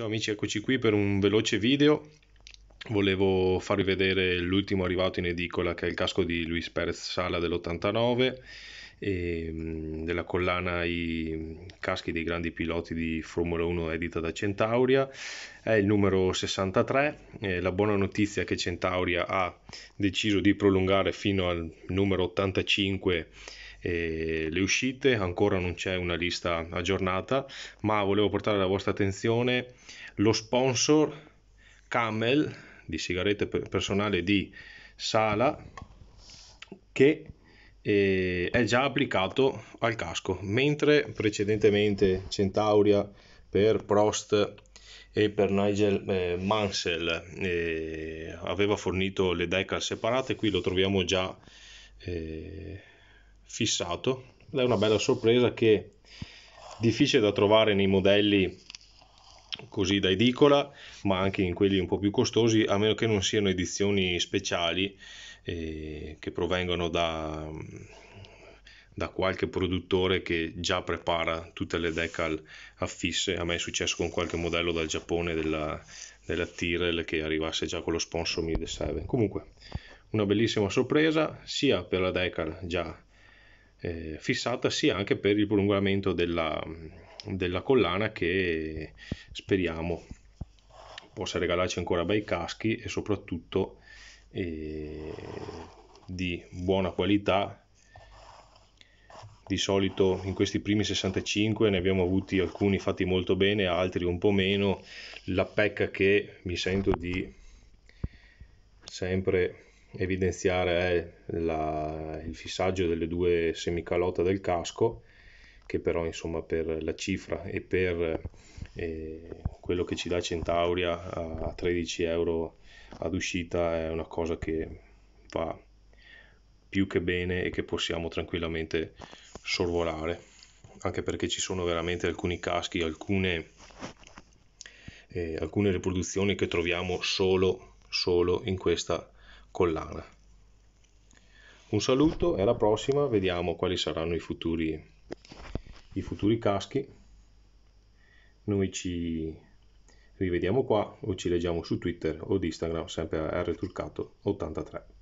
Ciao amici, eccoci qui per un veloce video. Volevo farvi vedere l'ultimo arrivato in edicola che è il casco di Luis Perez Sala dell'89 e ehm, della collana I caschi dei grandi piloti di Formula 1 edita da Centauria. È il numero 63. Eh, la buona notizia è che Centauria ha deciso di prolungare fino al numero 85 e le uscite, ancora non c'è una lista aggiornata, ma volevo portare alla vostra attenzione lo sponsor Camel di sigarette personale di Sala che è già applicato al casco, mentre precedentemente Centauria per Prost e per Nigel eh, Mansell eh, aveva fornito le decal separate, qui lo troviamo già eh, fissato è una bella sorpresa che è difficile da trovare nei modelli così da edicola ma anche in quelli un po' più costosi a meno che non siano edizioni speciali eh, che provengono da, da qualche produttore che già prepara tutte le decal affisse a me è successo con qualche modello dal Giappone della, della Tyrrell che arrivasse già con lo sponsor Mid 7 comunque una bellissima sorpresa sia per la decal già eh, fissata sia anche per il prolungamento della, della collana che speriamo possa regalarci ancora bei caschi e soprattutto eh, di buona qualità di solito in questi primi 65 ne abbiamo avuti alcuni fatti molto bene, altri un po' meno. La pecca che mi sento di sempre evidenziare è la, il fissaggio delle due semicalote del casco che però insomma per la cifra e per eh, quello che ci dà Centauria a 13 euro ad uscita è una cosa che va più che bene e che possiamo tranquillamente sorvolare anche perché ci sono veramente alcuni caschi alcune, eh, alcune riproduzioni che troviamo solo, solo in questa collana. Un saluto e alla prossima vediamo quali saranno i futuri, i futuri caschi. Noi ci rivediamo qua o ci leggiamo su Twitter o Instagram sempre a rturcato83.